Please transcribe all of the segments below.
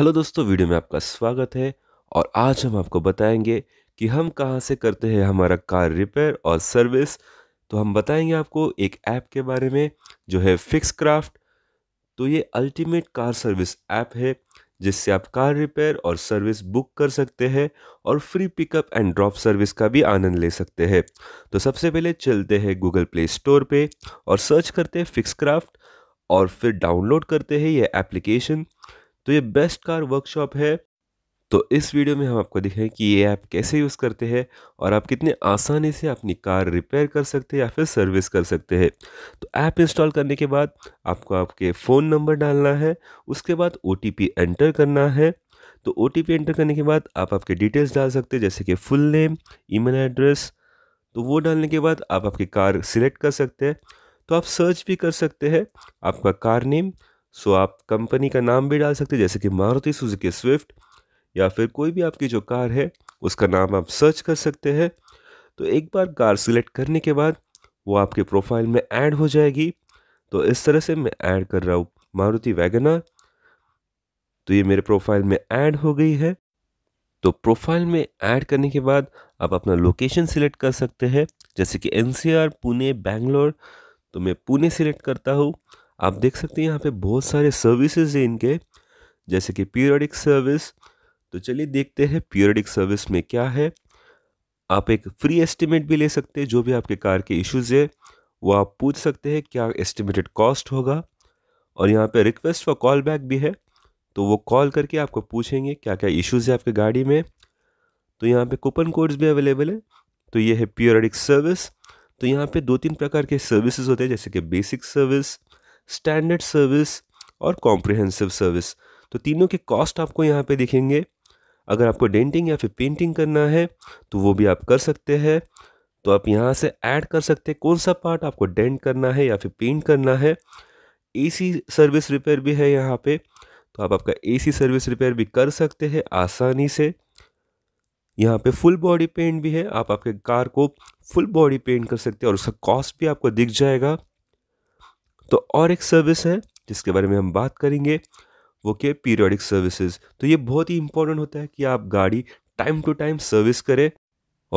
hello दोस्तों video में आपका स्वागत है और आज हम आपको बताएंगे कि हम कहाँ से करते हैं हमारा कार रिपेयर और सर्विस तो हम बताएंगे आपको एक ऐप के बारे में जो है फिक्स क्राफ्ट तो ये अल्टीमेट कार सर्विस ऐप है जिससे आप कार रिपेयर और सर्विस बुक कर सकते हैं और free pickup and drop service का भी आनंद ले सकते हैं तो सबसे पहले चलते हैं गूगल प्ले स्टोर पे और सर्च करते हैं फिक्स क्राफ्ट और फिर डाउनलोड करते हैं ये एप्लीकेशन तो ये बेस्ट कार वर्कशॉप है तो इस वीडियो में हम आपको दिखाएं कि ये ऐप कैसे यूज़ करते हैं और आप कितने आसानी से अपनी कार रिपेयर कर सकते हैं या फिर सर्विस कर सकते हैं तो ऐप इंस्टॉल करने के बाद आपको आपके फ़ोन नंबर डालना है उसके बाद ओ एंटर करना है तो ओ एंटर करने के बाद आप आपके डिटेल्स डाल सकते हैं जैसे कि फुल नेम ईमेल एड्रेस तो वो डालने के बाद आप आपकी कार सिलेक्ट कर सकते हैं तो आप सर्च भी कर सकते हैं आपका कार नेम सो आप कंपनी का नाम भी डाल सकते हैं जैसे कि मारुति सुजुकी स्विफ्ट या फिर कोई भी आपकी जो कार है उसका नाम आप सर्च कर सकते हैं तो एक बार कार सिलेक्ट करने के बाद वो आपके प्रोफाइल में ऐड हो जाएगी तो इस तरह से मैं ऐड कर रहा हूँ मारुति वैगनर तो ये मेरे प्रोफाइल में ऐड हो गई है तो प्रोफाइल में ऐड करने के बाद आप अपना लोकेशन सिलेक्ट कर सकते हैं जैसे कि एन पुणे बैंगलोर तो मैं पुणे सिलेक्ट करता हूँ आप देख सकते हैं यहाँ पे बहुत सारे सर्विसेज हैं इनके जैसे कि पीरियडिक सर्विस तो चलिए देखते हैं पीरियडिक सर्विस में क्या है आप एक फ्री एस्टिमेट भी ले सकते हैं जो भी आपके कार के इश्यूज़ है वो आप पूछ सकते हैं क्या एस्टिमेटेड कॉस्ट होगा और यहाँ पे रिक्वेस्ट फॉर कॉल बैक भी है तो वो कॉल करके आपको पूछेंगे क्या क्या इश्यूज़ है आपके गाड़ी में तो यहाँ पे कूपन कोड्स भी अवेलेबल है तो ये है प्योरिडिक सर्विस तो यहाँ पे दो तीन प्रकार के सर्विसेज होते हैं जैसे कि बेसिक सर्विस स्टैंडर्ड सर्विस और कॉम्प्रिहेंसिव सर्विस तो तीनों के कॉस्ट आपको यहाँ पे दिखेंगे अगर आपको डेंटिंग या फिर पेंटिंग करना है तो वो भी आप कर सकते हैं तो आप यहाँ से ऐड कर सकते हैं कौन सा पार्ट आपको डेंट करना है या फिर पेंट करना है एसी सर्विस रिपेयर भी है यहाँ पे तो आप आपका एसी सर्विस रिपेयर भी कर सकते हैं आसानी से यहाँ पे फुल बॉडी पेंट भी है आप आपके कार को फुल बॉडी पेंट कर सकते हैं और उसका कॉस्ट भी आपको दिख जाएगा तो और एक सर्विस है जिसके बारे में हम बात करेंगे वो के पीरियडिक सर्विसेज तो ये बहुत ही इंपॉर्टेंट होता है कि आप गाड़ी टाइम टू टाइम सर्विस करें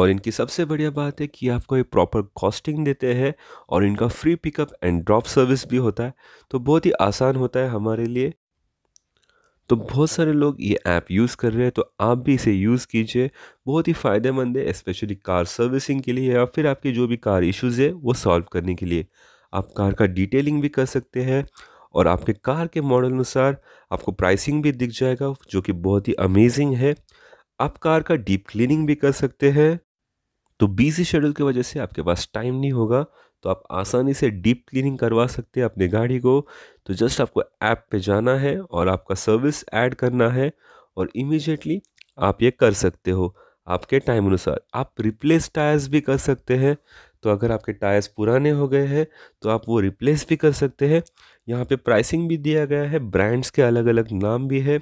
और इनकी सबसे बढ़िया बात है कि आपको ये प्रॉपर कॉस्टिंग देते हैं और इनका free pickup and drop service भी होता है तो बहुत ही आसान होता है हमारे लिए तो बहुत सारे लोग ये ऐप यूज़ कर रहे हैं तो आप भी इसे यूज़ कीजिए बहुत ही फ़ायदेमंद है स्पेशली कार सर्विसिंग के लिए या फिर आपके जो भी कार इश्यूज़ है वो सॉल्व करने के लिए आप कार का डिटेलिंग भी कर सकते हैं और आपके कार के मॉडल अनुसार आपको प्राइसिंग भी दिख जाएगा जो कि बहुत ही अमेजिंग है आप कार का डीप क्लीनिंग भी कर सकते हैं तो बिजी शेड्यूल की वजह से आपके पास टाइम नहीं होगा तो आप आसानी से डीप क्लीनिंग करवा सकते हैं अपनी गाड़ी को तो जस्ट आपको ऐप पे जाना है और आपका सर्विस ऐड करना है और इमीजिएटली आप ये कर सकते हो आपके टाइम अनुसार आप रिप्लेस टायर्स भी कर सकते हैं तो अगर आपके टायर्स पुराने हो गए हैं तो आप वो रिप्लेस भी कर सकते हैं यहाँ पे प्राइसिंग भी दिया गया है ब्रांड्स के अलग अलग नाम भी है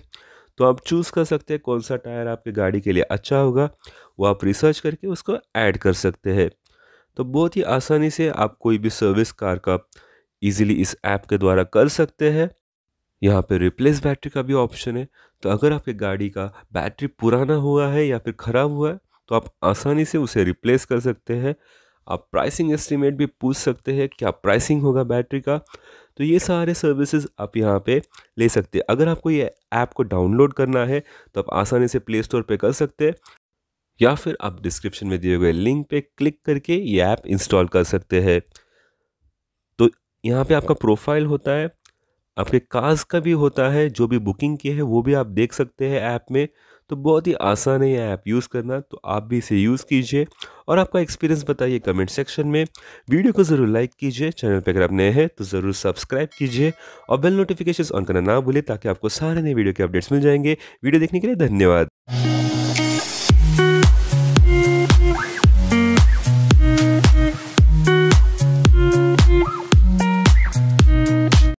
तो आप चूज़ कर सकते हैं कौन सा टायर आपके गाड़ी के लिए अच्छा होगा वो आप रिसर्च करके उसको ऐड कर सकते हैं तो बहुत ही आसानी से आप कोई भी सर्विस कार का ईज़िली इस ऐप के द्वारा कर सकते हैं यहाँ पे रिप्लेस बैटरी का भी ऑप्शन है तो अगर आपकी गाड़ी का बैटरी पुराना हुआ है या फिर ख़राब हुआ है तो आप आसानी से उसे रिप्लेस कर सकते हैं आप प्राइसिंग एस्टीमेट भी पूछ सकते हैं क्या प्राइसिंग होगा बैटरी का तो ये सारे सर्विसेज आप यहाँ पे ले सकते हैं अगर आपको ये ऐप को डाउनलोड करना है तो आप आसानी से प्ले स्टोर पर कर सकते हैं या फिर आप डिस्क्रिप्शन में दिए गए लिंक पे क्लिक करके ये ऐप इंस्टॉल कर सकते हैं तो यहाँ पे आपका प्रोफाइल होता है आपके कार्स का भी होता है जो भी बुकिंग की है वो भी आप देख सकते हैं ऐप में तो बहुत ही आसान है यह ऐप यूज़ करना तो आप भी इसे यूज़ कीजिए और आपका एक्सपीरियंस बताइए कमेंट सेक्शन में वीडियो को ज़रूर लाइक कीजिए चैनल पर अगर आप नए हैं तो ज़रूर सब्सक्राइब कीजिए और बेल नोटिफिकेशन ऑन करना ना भूलें ताकि आपको सारे नए वीडियो के अपडेट्स मिल जाएंगे वीडियो देखने के लिए धन्यवाद